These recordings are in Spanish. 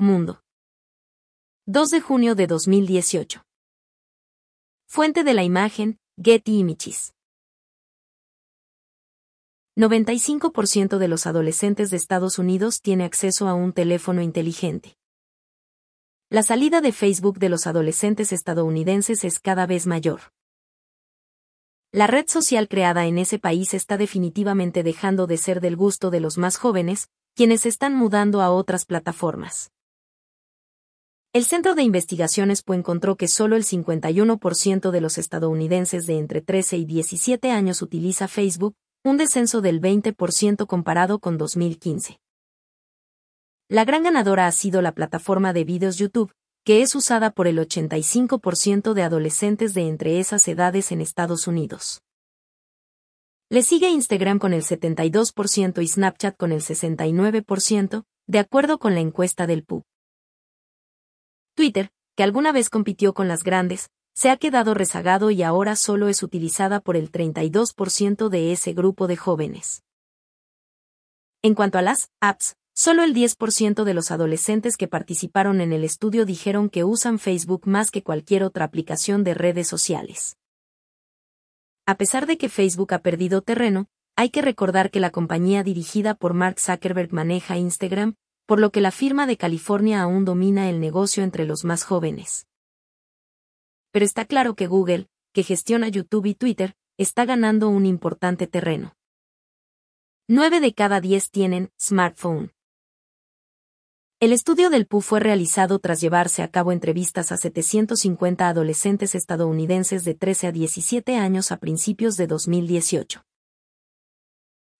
Mundo. 2 de junio de 2018. Fuente de la imagen, Getty Images. 95% de los adolescentes de Estados Unidos tiene acceso a un teléfono inteligente. La salida de Facebook de los adolescentes estadounidenses es cada vez mayor. La red social creada en ese país está definitivamente dejando de ser del gusto de los más jóvenes, quienes están mudando a otras plataformas. El Centro de Investigaciones PU encontró que solo el 51% de los estadounidenses de entre 13 y 17 años utiliza Facebook, un descenso del 20% comparado con 2015. La gran ganadora ha sido la plataforma de videos YouTube, que es usada por el 85% de adolescentes de entre esas edades en Estados Unidos. Le sigue Instagram con el 72% y Snapchat con el 69%, de acuerdo con la encuesta del PUB. Twitter, que alguna vez compitió con las grandes, se ha quedado rezagado y ahora solo es utilizada por el 32% de ese grupo de jóvenes. En cuanto a las apps, solo el 10% de los adolescentes que participaron en el estudio dijeron que usan Facebook más que cualquier otra aplicación de redes sociales. A pesar de que Facebook ha perdido terreno, hay que recordar que la compañía dirigida por Mark Zuckerberg maneja Instagram, por lo que la firma de California aún domina el negocio entre los más jóvenes. Pero está claro que Google, que gestiona YouTube y Twitter, está ganando un importante terreno. 9 de cada 10 tienen smartphone. El estudio del PU fue realizado tras llevarse a cabo entrevistas a 750 adolescentes estadounidenses de 13 a 17 años a principios de 2018.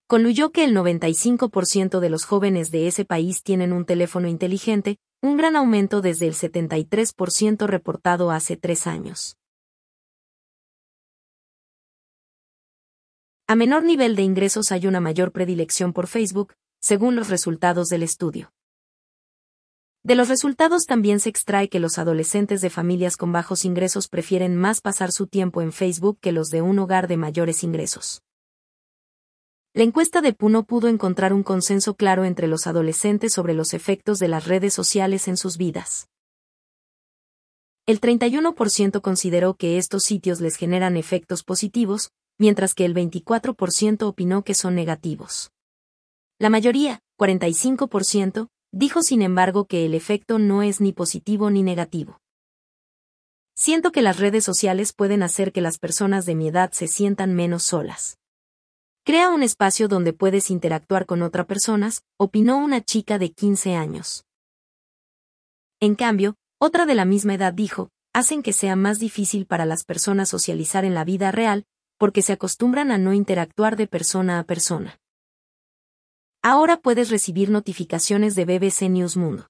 Conluyó que el 95% de los jóvenes de ese país tienen un teléfono inteligente, un gran aumento desde el 73% reportado hace tres años. A menor nivel de ingresos hay una mayor predilección por Facebook, según los resultados del estudio. De los resultados también se extrae que los adolescentes de familias con bajos ingresos prefieren más pasar su tiempo en Facebook que los de un hogar de mayores ingresos. La encuesta de Puno pudo encontrar un consenso claro entre los adolescentes sobre los efectos de las redes sociales en sus vidas. El 31% consideró que estos sitios les generan efectos positivos, mientras que el 24% opinó que son negativos. La mayoría, 45%, dijo sin embargo que el efecto no es ni positivo ni negativo. Siento que las redes sociales pueden hacer que las personas de mi edad se sientan menos solas. Crea un espacio donde puedes interactuar con otras personas, opinó una chica de 15 años. En cambio, otra de la misma edad dijo, hacen que sea más difícil para las personas socializar en la vida real, porque se acostumbran a no interactuar de persona a persona. Ahora puedes recibir notificaciones de BBC News Mundo.